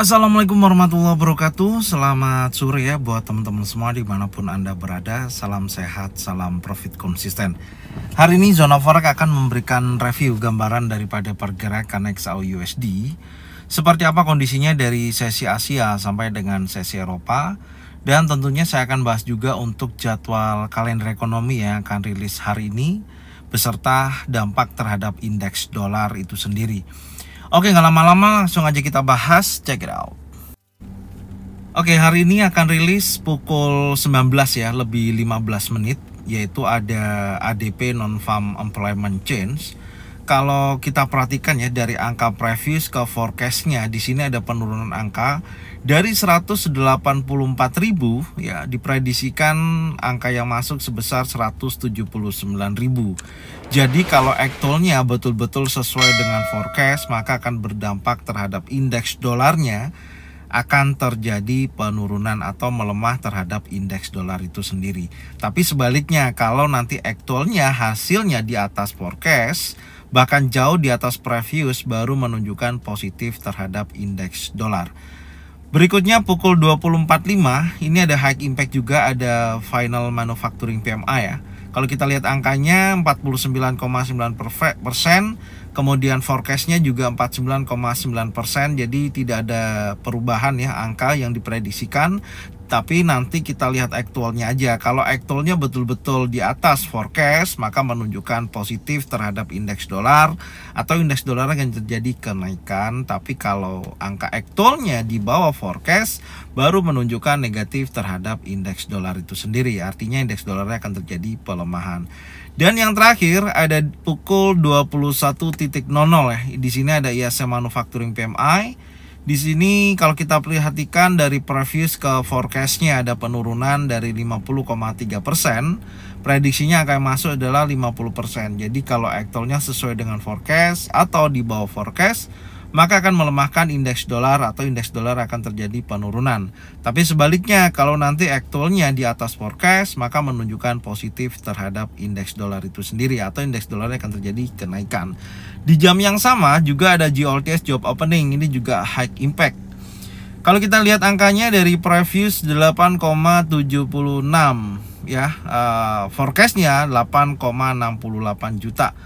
Assalamualaikum warahmatullahi wabarakatuh Selamat sore ya buat teman-teman semua dimanapun Anda berada Salam sehat, salam profit konsisten Hari ini Zona Forex akan memberikan review gambaran daripada pergerakan XAU USD Seperti apa kondisinya dari sesi Asia sampai dengan sesi Eropa Dan tentunya saya akan bahas juga untuk jadwal kalender ekonomi yang akan rilis hari ini Beserta dampak terhadap indeks dolar itu sendiri Oke, nggak lama-lama langsung aja kita bahas. Check it out. Oke, hari ini akan rilis pukul 19 ya, lebih 15 menit, yaitu ada ADP Non-Farm Employment Change kalau kita perhatikan ya dari angka previous ke forecastnya di sini ada penurunan angka dari 184.000 ya diprediksikan angka yang masuk sebesar 179.000. Jadi kalau actualnya betul-betul sesuai dengan forecast maka akan berdampak terhadap indeks dolarnya akan terjadi penurunan atau melemah terhadap indeks dolar itu sendiri. Tapi sebaliknya, kalau nanti actualnya hasilnya di atas forecast, bahkan jauh di atas previous baru menunjukkan positif terhadap indeks dolar. Berikutnya pukul 20.45 ini ada high impact juga ada final manufacturing PMI ya. Kalau kita lihat angkanya 49,9 persen, kemudian forecastnya juga 49,9 persen, jadi tidak ada perubahan ya angka yang diprediksikan tapi nanti kita lihat aktualnya aja. Kalau aktualnya betul-betul di atas forecast, maka menunjukkan positif terhadap indeks dolar atau indeks dolar akan terjadi kenaikan. Tapi kalau angka aktualnya di bawah forecast, baru menunjukkan negatif terhadap indeks dolar itu sendiri. Artinya indeks dolarnya akan terjadi pelemahan. Dan yang terakhir ada pukul 21.00 ya. Di sini ada ISM e Manufacturing PMI di sini kalau kita perhatikan dari previous ke forecastnya ada penurunan dari 50,3 persen. Prediksinya akan masuk adalah 50 persen. Jadi kalau actualnya sesuai dengan forecast atau di bawah forecast, maka akan melemahkan indeks dolar atau indeks dolar akan terjadi penurunan. Tapi sebaliknya, kalau nanti aktualnya di atas forecast, maka menunjukkan positif terhadap indeks dolar itu sendiri atau indeks dolar akan terjadi kenaikan. Di jam yang sama juga ada GOLTS job opening, ini juga high impact. Kalau kita lihat angkanya dari previous 8,76 ya, uh, forecastnya 8,68 juta.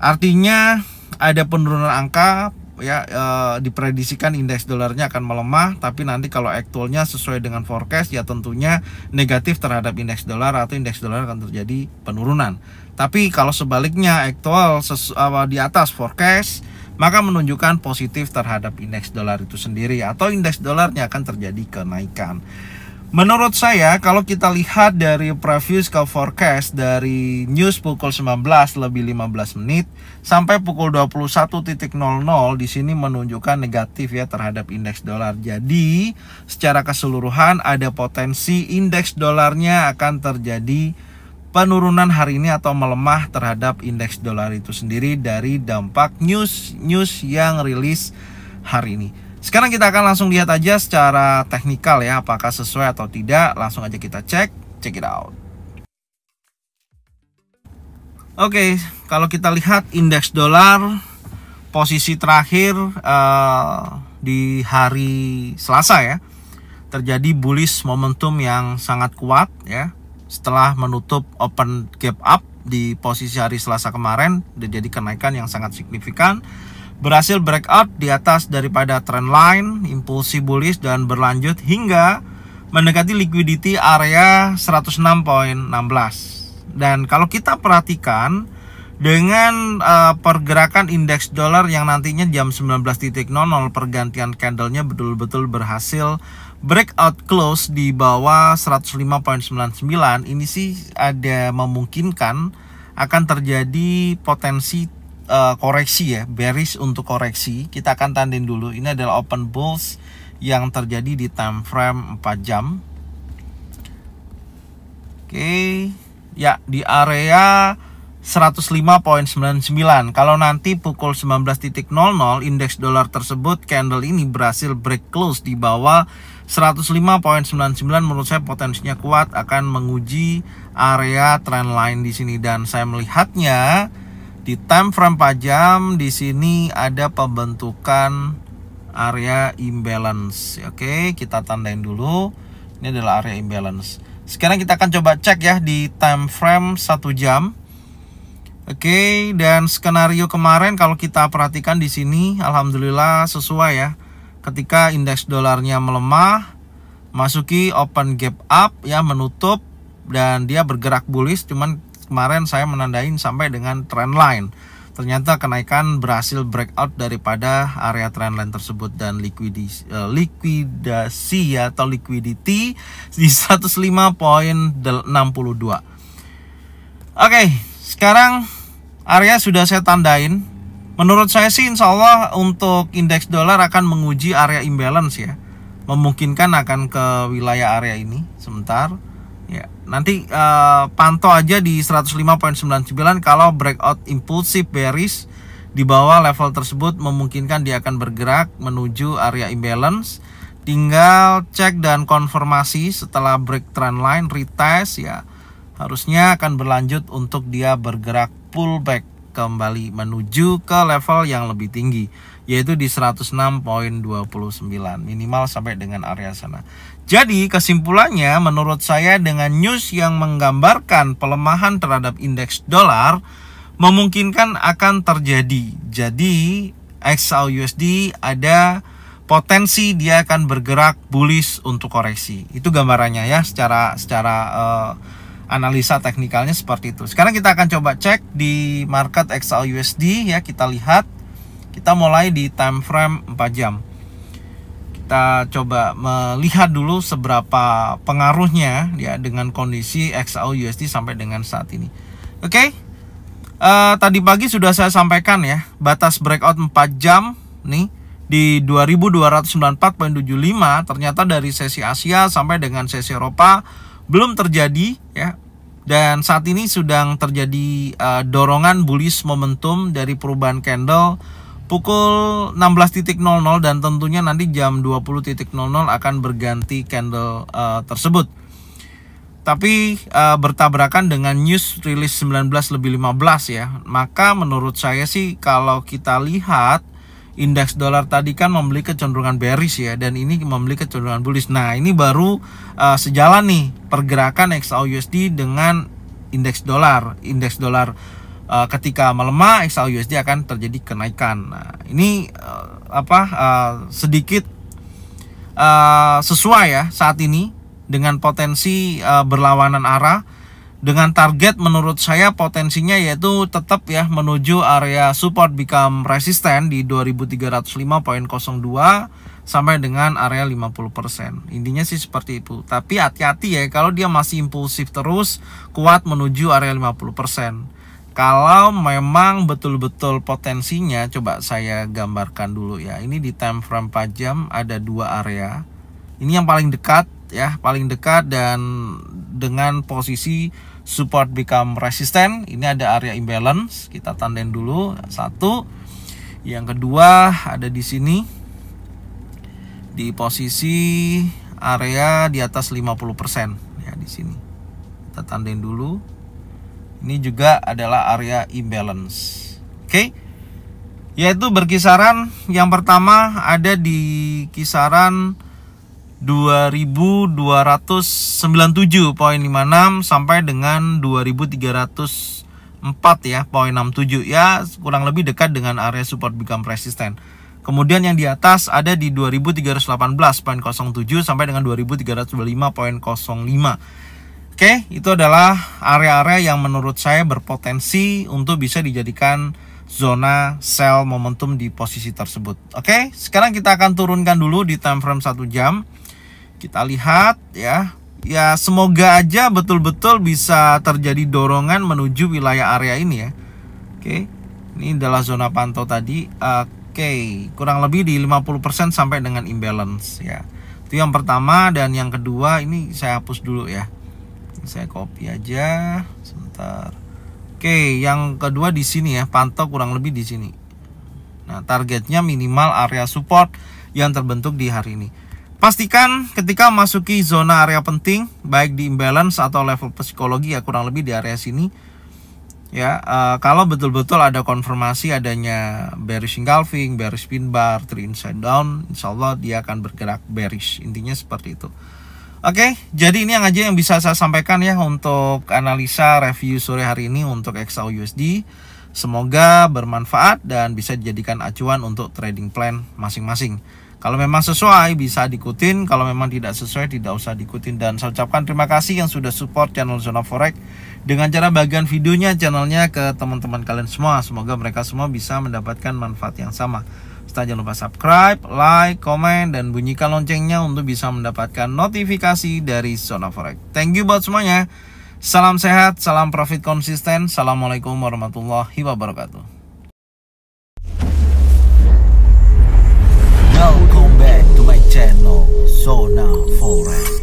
Artinya ada penurunan angka ya e, diprediksikan indeks dolarnya akan melemah tapi nanti kalau aktualnya sesuai dengan forecast ya tentunya negatif terhadap indeks dolar atau indeks dolar akan terjadi penurunan. Tapi kalau sebaliknya aktual sesu, di atas forecast maka menunjukkan positif terhadap indeks dolar itu sendiri atau indeks dolarnya akan terjadi kenaikan. Menurut saya kalau kita lihat dari preview ke forecast dari news pukul 19 lebih 15 menit sampai pukul 21.00 di sini menunjukkan negatif ya terhadap indeks dolar. Jadi secara keseluruhan ada potensi indeks dolarnya akan terjadi penurunan hari ini atau melemah terhadap indeks dolar itu sendiri dari dampak news news yang rilis hari ini. Sekarang kita akan langsung lihat aja secara teknikal ya apakah sesuai atau tidak. Langsung aja kita cek, check it out. Oke, okay, kalau kita lihat indeks dolar posisi terakhir uh, di hari Selasa ya terjadi bullish momentum yang sangat kuat ya setelah menutup open gap up di posisi hari Selasa kemarin terjadi kenaikan yang sangat signifikan berhasil breakout di atas daripada trend line, impulsi bullish dan berlanjut hingga mendekati liquidity area 106.16. Dan kalau kita perhatikan dengan uh, pergerakan indeks dolar yang nantinya jam 19.00 pergantian candlenya betul-betul berhasil breakout close di bawah 105.99 ini sih ada memungkinkan akan terjadi potensi uh, koreksi ya, bearish untuk koreksi. Kita akan tanding dulu. Ini adalah open bulls yang terjadi di time frame 4 jam. Oke, okay. ya di area 105.99. Kalau nanti pukul 19.00 indeks dolar tersebut candle ini berhasil break close di bawah 105.99 menurut saya potensinya kuat akan menguji area trend line di sini dan saya melihatnya di time frame pajam di sini ada pembentukan area imbalance. Oke, kita tandain dulu. Ini adalah area imbalance. Sekarang kita akan coba cek ya di time frame 1 jam. Oke, dan skenario kemarin kalau kita perhatikan di sini alhamdulillah sesuai ya. Ketika indeks dolarnya melemah, masuki open gap up ya menutup dan dia bergerak bullish cuman kemarin saya menandain sampai dengan trend line ternyata kenaikan berhasil breakout daripada area trendline tersebut dan eh, likuidasi, likuidasi ya, atau liquidity di 105.62. Oke, okay, sekarang area sudah saya tandain. Menurut saya sih insya Allah untuk indeks dolar akan menguji area imbalance ya. Memungkinkan akan ke wilayah area ini sebentar. Ya, nanti uh, pantau aja di 105.99 kalau breakout impulsif bearish di bawah level tersebut memungkinkan dia akan bergerak menuju area imbalance. Tinggal cek dan konfirmasi setelah break trend line retest ya. Harusnya akan berlanjut untuk dia bergerak pullback kembali menuju ke level yang lebih tinggi yaitu di 106.29 minimal sampai dengan area sana. Jadi kesimpulannya menurut saya dengan news yang menggambarkan pelemahan terhadap indeks dolar memungkinkan akan terjadi. Jadi XAUUSD ada potensi dia akan bergerak bullish untuk koreksi. Itu gambarannya ya secara secara uh, analisa teknikalnya seperti itu. Sekarang kita akan coba cek di market XAUUSD ya kita lihat kita mulai di time frame 4 jam kita coba melihat dulu seberapa pengaruhnya ya dengan kondisi XAU USD sampai dengan saat ini. Oke. Okay? Uh, eh, tadi pagi sudah saya sampaikan ya, batas breakout 4 jam nih di 2294.75 ternyata dari sesi Asia sampai dengan sesi Eropa belum terjadi ya. Dan saat ini sedang terjadi uh, dorongan bullish momentum dari perubahan candle pukul 16.00 dan tentunya nanti jam 20.00 akan berganti candle uh, tersebut. Tapi uh, bertabrakan dengan news rilis 19 lebih 15 ya. Maka menurut saya sih kalau kita lihat indeks dolar tadi kan membeli kecenderungan bearish ya dan ini membeli kecenderungan bullish. Nah, ini baru uh, sejalan nih pergerakan XAUUSD dengan indeks dolar. Indeks dolar Eh, ketika melemah XAUUSD USD akan terjadi kenaikan. Nah, ini uh, apa uh, sedikit uh, sesuai ya saat ini dengan potensi uh, berlawanan arah dengan target menurut saya potensinya yaitu tetap ya menuju area support become resistant di 2305.02 sampai dengan area 50%. Intinya sih seperti itu. Tapi hati-hati ya kalau dia masih impulsif terus kuat menuju area 50% kalau memang betul-betul potensinya coba saya gambarkan dulu ya ini di time frame 4 jam ada dua area ini yang paling dekat ya paling dekat dan dengan posisi support become resistant ini ada area imbalance kita tandain dulu satu yang kedua ada di sini di posisi area di atas 50% ya di sini kita tandain dulu ini juga adalah area imbalance. Oke. Okay? Yaitu berkisaran yang pertama ada di kisaran 2297.56 sampai dengan 2304 ya poin 67 ya kurang lebih dekat dengan area support become resistant. Kemudian yang di atas ada di 2318.07 sampai dengan 2325.05. Oke, itu adalah area-area yang menurut saya berpotensi untuk bisa dijadikan zona sell momentum di posisi tersebut. Oke, sekarang kita akan turunkan dulu di time frame 1 jam. Kita lihat ya. Ya, semoga aja betul-betul bisa terjadi dorongan menuju wilayah area ini ya. Oke. Ini adalah zona pantau tadi. Oke, kurang lebih di 50% sampai dengan imbalance ya. Itu yang pertama dan yang kedua ini saya hapus dulu ya saya copy aja sebentar oke yang kedua di sini ya pantau kurang lebih di sini nah targetnya minimal area support yang terbentuk di hari ini Pastikan ketika masuki zona area penting, baik di imbalance atau level psikologi ya kurang lebih di area sini. Ya, e, kalau betul-betul ada konfirmasi adanya bearish engulfing, bearish pin bar, three inside down, insya Allah dia akan bergerak bearish. Intinya seperti itu. Oke, jadi ini yang aja yang bisa saya sampaikan ya untuk analisa review sore hari ini untuk XAU USD. Semoga bermanfaat dan bisa dijadikan acuan untuk trading plan masing-masing. Kalau memang sesuai bisa diikutin, kalau memang tidak sesuai tidak usah diikutin dan saya ucapkan terima kasih yang sudah support channel Zona Forex dengan cara bagian videonya channelnya ke teman-teman kalian semua. Semoga mereka semua bisa mendapatkan manfaat yang sama. Serta jangan lupa subscribe, like, komen, dan bunyikan loncengnya untuk bisa mendapatkan notifikasi dari Zona Forex. Thank you buat semuanya. Salam sehat, salam profit konsisten. Assalamualaikum warahmatullahi wabarakatuh. Welcome back to my channel, Zona Forex.